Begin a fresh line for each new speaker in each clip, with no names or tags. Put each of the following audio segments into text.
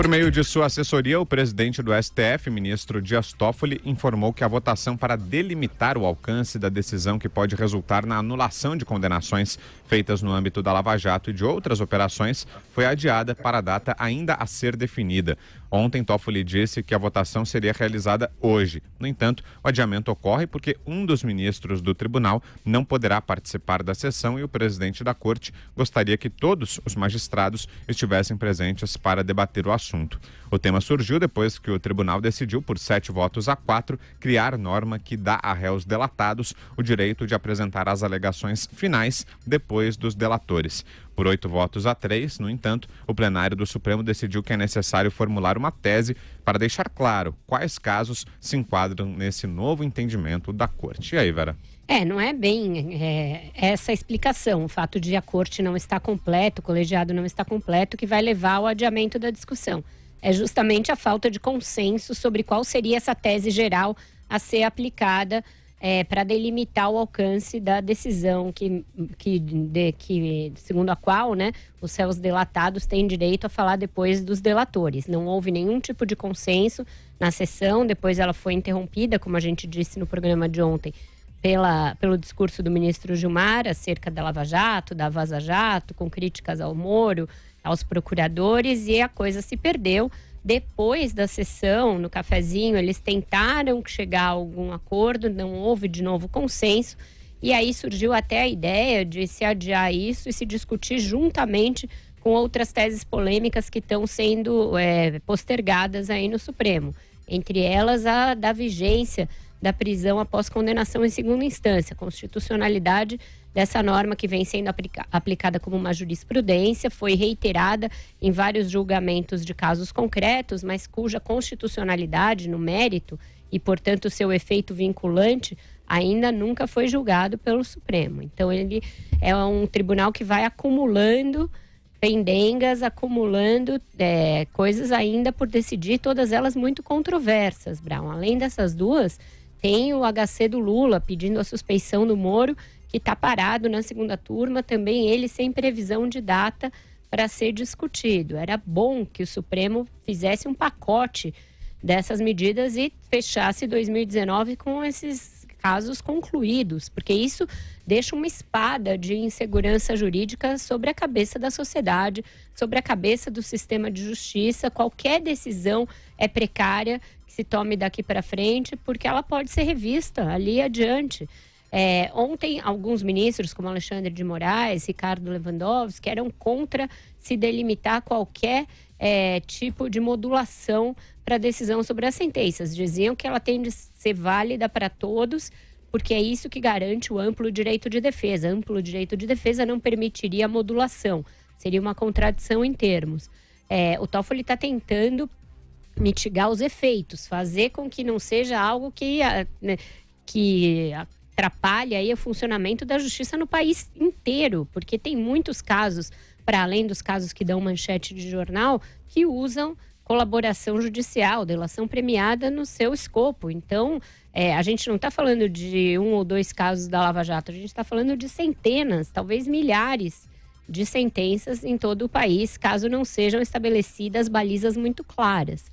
Por meio de sua assessoria, o presidente do STF, ministro Dias Toffoli, informou que a votação para delimitar o alcance da decisão que pode resultar na anulação de condenações feitas no âmbito da Lava Jato e de outras operações foi adiada para a data ainda a ser definida. Ontem, Toffoli disse que a votação seria realizada hoje. No entanto, o adiamento ocorre porque um dos ministros do tribunal não poderá participar da sessão e o presidente da corte gostaria que todos os magistrados estivessem presentes para debater o assunto. O tema surgiu depois que o tribunal decidiu, por sete votos a quatro, criar norma que dá a réus delatados o direito de apresentar as alegações finais depois dos delatores. Por oito votos a três, no entanto, o plenário do Supremo decidiu que é necessário formular uma tese para deixar claro quais casos se enquadram nesse novo entendimento da Corte. E aí, Vera?
É, não é bem é, essa explicação, o fato de a corte não estar completa, o colegiado não estar completo, que vai levar ao adiamento da discussão. É justamente a falta de consenso sobre qual seria essa tese geral a ser aplicada é, para delimitar o alcance da decisão que, que, de, que, segundo a qual, né, os réus delatados têm direito a falar depois dos delatores. Não houve nenhum tipo de consenso na sessão, depois ela foi interrompida, como a gente disse no programa de ontem, pela, pelo discurso do ministro Gilmar acerca da Lava Jato, da Vaza Jato, com críticas ao Moro, aos procuradores, e a coisa se perdeu. Depois da sessão, no cafezinho, eles tentaram chegar a algum acordo, não houve de novo consenso. E aí surgiu até a ideia de se adiar isso e se discutir juntamente com outras teses polêmicas que estão sendo é, postergadas aí no Supremo. Entre elas, a da vigência da prisão após condenação em segunda instância, constitucionalidade dessa norma que vem sendo aplica aplicada como uma jurisprudência, foi reiterada em vários julgamentos de casos concretos, mas cuja constitucionalidade no mérito e, portanto, seu efeito vinculante ainda nunca foi julgado pelo Supremo. Então, ele é um tribunal que vai acumulando pendengas, acumulando é, coisas ainda por decidir, todas elas muito controversas, Brown. Além dessas duas tem o HC do Lula pedindo a suspeição do Moro, que está parado na segunda turma, também ele sem previsão de data para ser discutido. Era bom que o Supremo fizesse um pacote dessas medidas e fechasse 2019 com esses casos concluídos, porque isso deixa uma espada de insegurança jurídica sobre a cabeça da sociedade, sobre a cabeça do sistema de justiça. Qualquer decisão é precária que se tome daqui para frente, porque ela pode ser revista ali adiante. É, ontem, alguns ministros, como Alexandre de Moraes, Ricardo Lewandowski, eram contra se delimitar qualquer é, tipo de modulação para a decisão sobre as sentenças. Diziam que ela tem de ser válida para todos, porque é isso que garante o amplo direito de defesa. Amplo direito de defesa não permitiria modulação, seria uma contradição em termos. É, o Toffoli está tentando mitigar os efeitos, fazer com que não seja algo que, ah, né, que atrapalhe aí o funcionamento da justiça no país inteiro, porque tem muitos casos, para além dos casos que dão manchete de jornal, que usam colaboração judicial, delação premiada no seu escopo. Então, é, a gente não está falando de um ou dois casos da Lava Jato, a gente está falando de centenas, talvez milhares de sentenças em todo o país, caso não sejam estabelecidas balizas muito claras.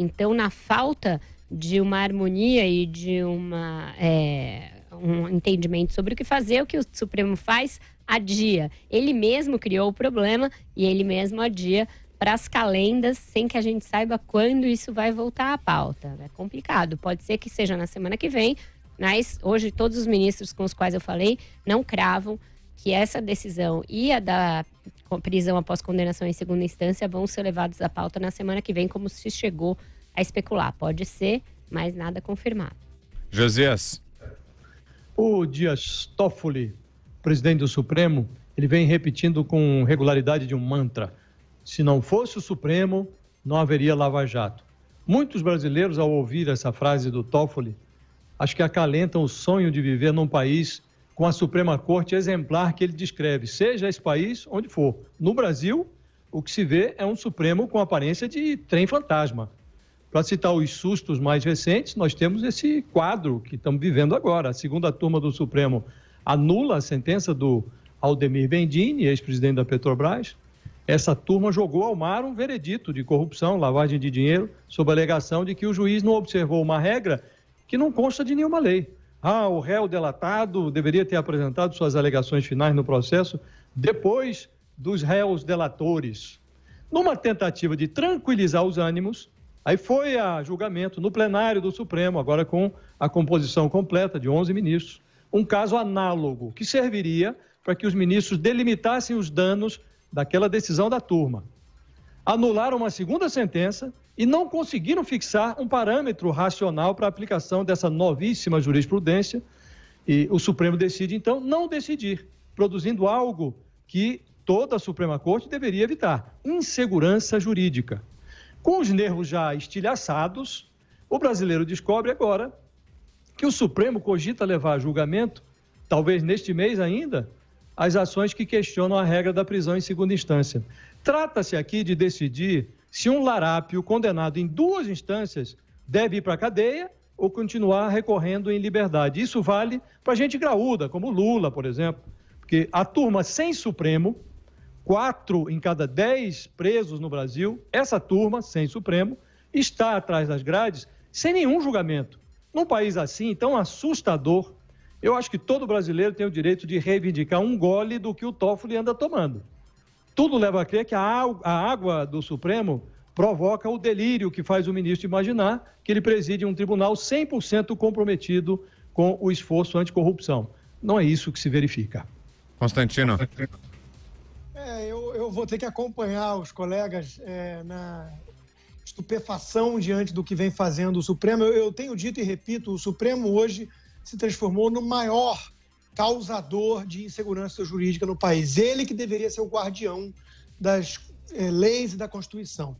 Então, na falta de uma harmonia e de uma, é, um entendimento sobre o que fazer, o que o Supremo faz, adia. Ele mesmo criou o problema e ele mesmo adia para as calendas sem que a gente saiba quando isso vai voltar à pauta. É complicado. Pode ser que seja na semana que vem, mas hoje todos os ministros com os quais eu falei não cravam que essa decisão e a da prisão após condenação em segunda instância vão ser levados à pauta na semana que vem, como se chegou a especular. Pode ser, mas nada confirmado.
Josias.
O Dias Toffoli, presidente do Supremo, ele vem repetindo com regularidade de um mantra: se não fosse o Supremo, não haveria Lava Jato. Muitos brasileiros, ao ouvir essa frase do Toffoli, acho que acalentam o sonho de viver num país com a Suprema Corte exemplar que ele descreve, seja esse país onde for. No Brasil, o que se vê é um Supremo com aparência de trem fantasma. Para citar os sustos mais recentes, nós temos esse quadro que estamos vivendo agora. A segunda turma do Supremo anula a sentença do Aldemir Bendini, ex-presidente da Petrobras. Essa turma jogou ao mar um veredito de corrupção, lavagem de dinheiro, sob a alegação de que o juiz não observou uma regra que não consta de nenhuma lei. Ah, o réu delatado deveria ter apresentado suas alegações finais no processo depois dos réus delatores. Numa tentativa de tranquilizar os ânimos, aí foi a julgamento no plenário do Supremo, agora com a composição completa de 11 ministros, um caso análogo que serviria para que os ministros delimitassem os danos daquela decisão da turma. Anularam uma segunda sentença e não conseguiram fixar um parâmetro racional para a aplicação dessa novíssima jurisprudência. E o Supremo decide, então, não decidir, produzindo algo que toda a Suprema Corte deveria evitar: insegurança jurídica. Com os nervos já estilhaçados, o brasileiro descobre agora que o Supremo cogita levar a julgamento, talvez neste mês ainda, as ações que questionam a regra da prisão em segunda instância. Trata-se aqui de decidir se um larápio condenado em duas instâncias deve ir para a cadeia ou continuar recorrendo em liberdade. Isso vale para gente graúda, como Lula, por exemplo, porque a turma sem Supremo, quatro em cada dez presos no Brasil, essa turma sem Supremo está atrás das grades sem nenhum julgamento. Num país assim, tão assustador, eu acho que todo brasileiro tem o direito de reivindicar um gole do que o Toffoli anda tomando. Tudo leva a crer que a água do Supremo provoca o delírio que faz o ministro imaginar que ele preside um tribunal 100% comprometido com o esforço anticorrupção. Não é isso que se verifica.
Constantino. É, eu, eu, vou ter que acompanhar os colegas é, na estupefação diante do que vem fazendo o Supremo. Eu, eu tenho dito e repito, o Supremo hoje se transformou no maior causador de insegurança jurídica no país. Ele que deveria ser o guardião das eh, leis e da Constituição.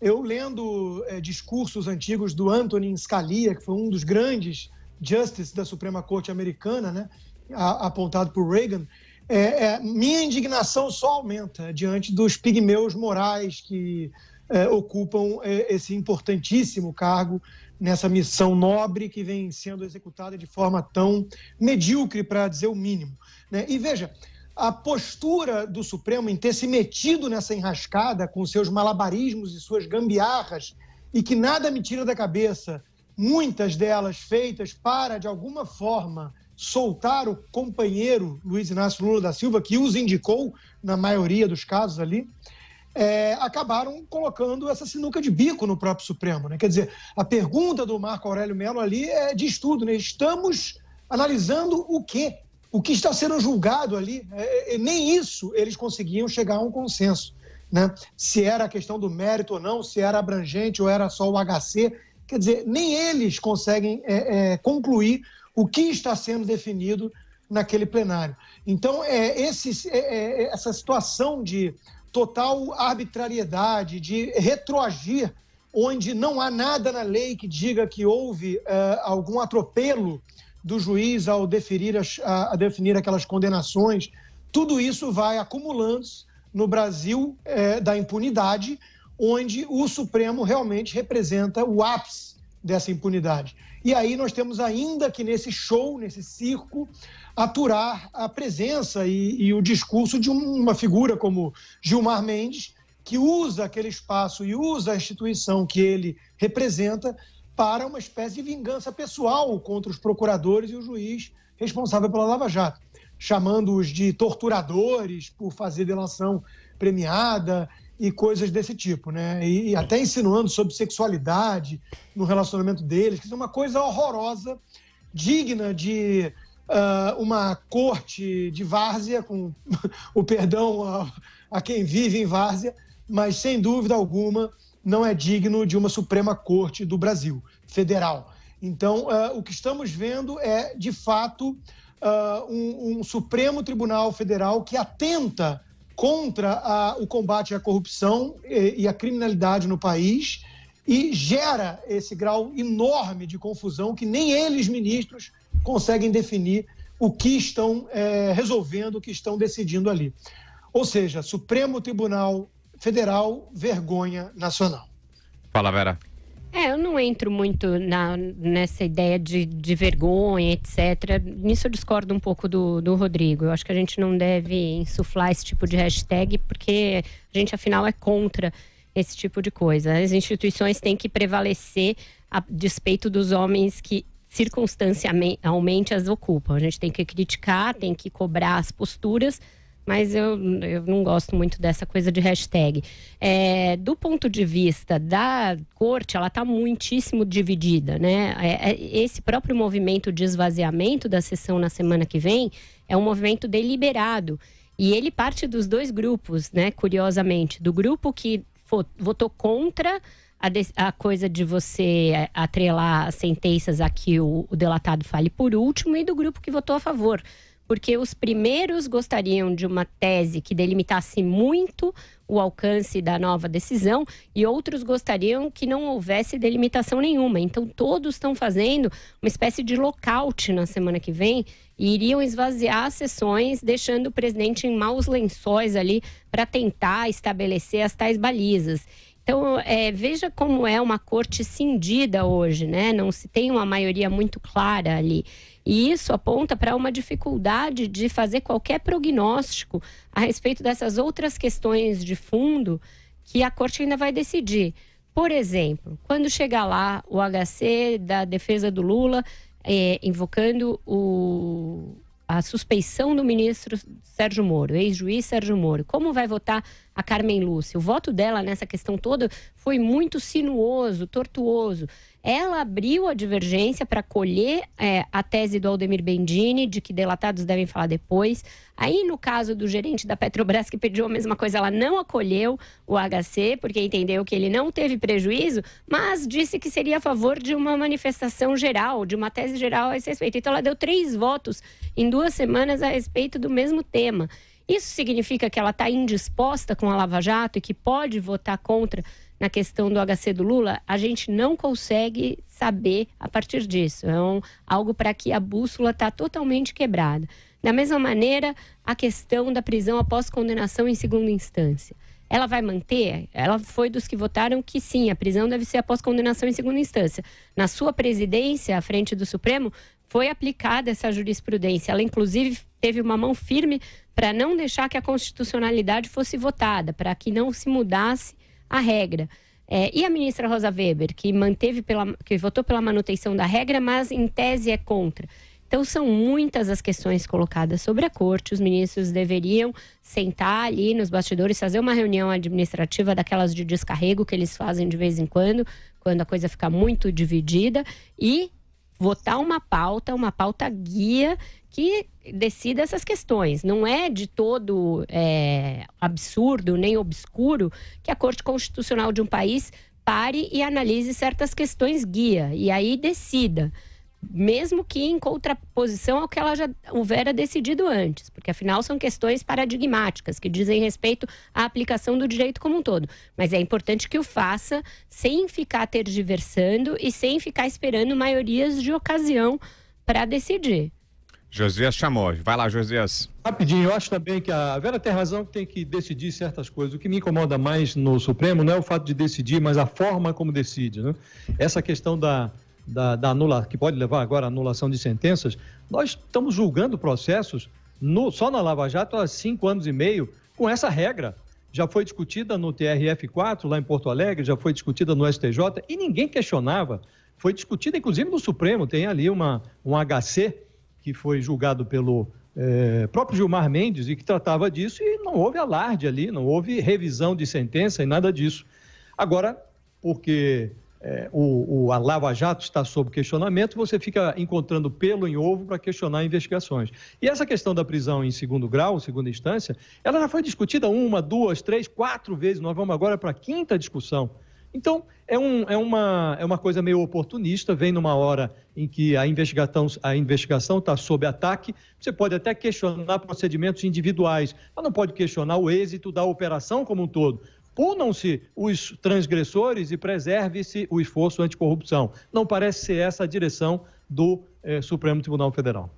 Eu lendo eh, discursos antigos do Antonin Scalia, que foi um dos grandes justices da Suprema Corte americana, né, a, apontado por Reagan, é, é, minha indignação só aumenta diante dos pigmeus morais que é, ocupam esse importantíssimo cargo nessa missão nobre que vem sendo executada de forma tão medíocre, para dizer o mínimo. Né? E veja, a postura do Supremo em ter se metido nessa enrascada com seus malabarismos e suas gambiarras, e que nada me tira da cabeça, muitas delas feitas para, de alguma forma, soltar o companheiro Luiz Inácio Lula da Silva, que os indicou na maioria dos casos ali é, acabaram colocando essa sinuca de bico no próprio Supremo. Né? Quer dizer, a pergunta do Marco Aurélio Mello ali é de estudo, né? Estamos analisando o quê? O que está sendo julgado ali? É, é, é nem isso eles conseguiam chegar a um consenso. Né? Se era a questão do mérito ou não, se era abrangente ou era só o HC. Quer dizer, nem eles conseguem é, é, concluir o que está sendo definido naquele plenário. Então, é, esse, é, essa situação de total arbitrariedade, de retroagir onde não há nada na lei que diga que houve uh, algum atropelo do juiz ao deferir as, a, a, definir aquelas condenações. Tudo isso vai acumulando-se no Brasil eh, da impunidade, onde o Supremo realmente representa o ápice dessa impunidade. E aí nós temos ainda que nesse show, nesse circo, apurar a presença e, e o discurso de uma figura como Gilmar Mendes, que usa aquele espaço e usa a instituição que ele representa para uma espécie de vingança pessoal contra os procuradores e o juiz responsável pela Lava Jato, chamando-os de torturadores por fazer delação premiada e coisas desse tipo, né? E, e até insinuando sobre sexualidade no relacionamento deles, que é uma coisa horrorosa, digna de uh, uma corte de várzea, com o perdão a, a quem vive em várzea, mas sem dúvida alguma não é digno de uma Suprema Corte do Brasil, federal. Então, uh, o que estamos vendo é, de fato, uh, um, um, Supremo Tribunal Federal que atenta contra a, o combate à corrupção e, e à criminalidade no país e gera esse grau enorme de confusão que nem eles, ministros, conseguem definir o que estão é, resolvendo, o que estão decidindo ali. Ou seja, Supremo Tribunal Federal, vergonha nacional. Fala, Vera.
É, eu não entro muito na, nessa ideia de, de, vergonha, etc. Nisso eu discordo um pouco do, do Rodrigo. Eu acho que a gente não deve insuflar esse tipo de hashtag, porque a gente, afinal, é contra esse tipo de coisa. As instituições têm que prevalecer a despeito dos homens que circunstancialmente as ocupam. A gente tem que criticar, tem que cobrar as posturas, mas eu, eu não gosto muito dessa coisa de hashtag. É, do ponto de vista da corte, ela está muitíssimo dividida, né? É, é, esse próprio movimento de esvaziamento da sessão na semana que vem é um movimento deliberado. E ele parte dos dois grupos, né? Curiosamente, do grupo que votou contra a, de, a, coisa de você é, atrelar as sentenças a que o, o delatado fale por último e do grupo que votou a favor. Porque os primeiros gostariam de uma tese que delimitasse muito o alcance da nova decisão e outros gostariam que não houvesse delimitação nenhuma. Então, todos estão fazendo uma espécie de lockout na semana que vem e iriam esvaziar as sessões, deixando o presidente em maus lençóis ali para tentar estabelecer as tais balizas. Então, é, veja como é uma corte cindida hoje, né? Não se tem uma maioria muito clara ali. E isso aponta para uma dificuldade de fazer qualquer prognóstico a respeito dessas outras questões de fundo que a corte ainda vai decidir. Por exemplo, quando chegar lá o HC da defesa do Lula, é, invocando o, a suspeição do ministro Sérgio Moro, ex-juiz Sérgio Moro. Como vai votar a Carmen Lúcia? O voto dela nessa questão toda foi muito sinuoso, tortuoso. Ela abriu a divergência para colher é, a tese do Aldemir Bendini, de que delatados devem falar depois. Aí, no caso do gerente da Petrobras, que pediu a mesma coisa, ela não acolheu o HC, porque entendeu que ele não teve prejuízo, mas disse que seria a favor de uma manifestação geral, de uma tese geral a esse respeito. Então, ela deu três votos em duas semanas a respeito do mesmo tema. Isso significa que ela está indisposta com a Lava Jato e que pode votar contra na questão do HC do Lula, a gente não consegue saber a partir disso. É um, algo para que a bússola está totalmente quebrada. Da mesma maneira, a questão da prisão após condenação em segunda instância. Ela vai manter? Ela foi dos que votaram que sim, a prisão deve ser após condenação em segunda instância. Na sua presidência, à frente do Supremo, foi aplicada essa jurisprudência. Ela, inclusive, teve uma mão firme para não deixar que a constitucionalidade fosse votada, para que não se mudasse a regra. É, e a ministra Rosa Weber, que manteve pela, que votou pela manutenção da regra, mas em tese é contra. Então são muitas as questões colocadas sobre a corte. Os ministros deveriam sentar ali nos bastidores, fazer uma reunião administrativa daquelas de descarrego que eles fazem de vez em quando, quando a coisa fica muito dividida, e votar uma pauta, uma pauta guia que decida essas questões. Não é de todo é, absurdo nem obscuro que a Corte Constitucional de um país pare e analise certas questões guia e aí decida mesmo que em contraposição ao que ela já houvera decidido antes, porque afinal são questões paradigmáticas que dizem respeito à aplicação do direito como um todo. Mas é importante que o faça sem ficar tergiversando e sem ficar esperando maiorias de ocasião para decidir.
Josias chamou. Vai lá, Josias. Rapidinho, eu acho
também que a Vera tem razão que tem que decidir certas coisas. O que me incomoda mais no Supremo não é o fato de decidir, mas a forma como decide. Né? Essa questão da, da, da anula, que pode levar agora à anulação de sentenças, nós estamos julgando processos no, só na Lava Jato há cinco anos e meio com essa regra. Já foi discutida no TRF4, lá em Porto Alegre, já foi discutida no STJ e ninguém questionava. Foi discutida, inclusive, no Supremo. Tem ali uma, um HC que foi julgado pelo é, próprio Gilmar Mendes e que tratava disso e não houve alarde ali, não houve revisão de sentença e nada disso. Agora, porque é, o, o, a Lava Jato está sob questionamento, você fica encontrando pelo em ovo para questionar investigações. E essa questão da prisão em segundo grau, segunda instância, ela já foi discutida uma, duas, três, quatro vezes. Nós vamos agora para a quinta discussão. Então, é, um, é, uma, é uma coisa meio oportunista, vem numa hora em que a investigação a investigação está sob ataque. Você pode até questionar procedimentos individuais, mas não pode questionar o êxito da operação como um todo. Unam-se os transgressores e preserve-se o esforço anticorrupção. Não parece ser essa a direção do eh, Supremo Tribunal Federal.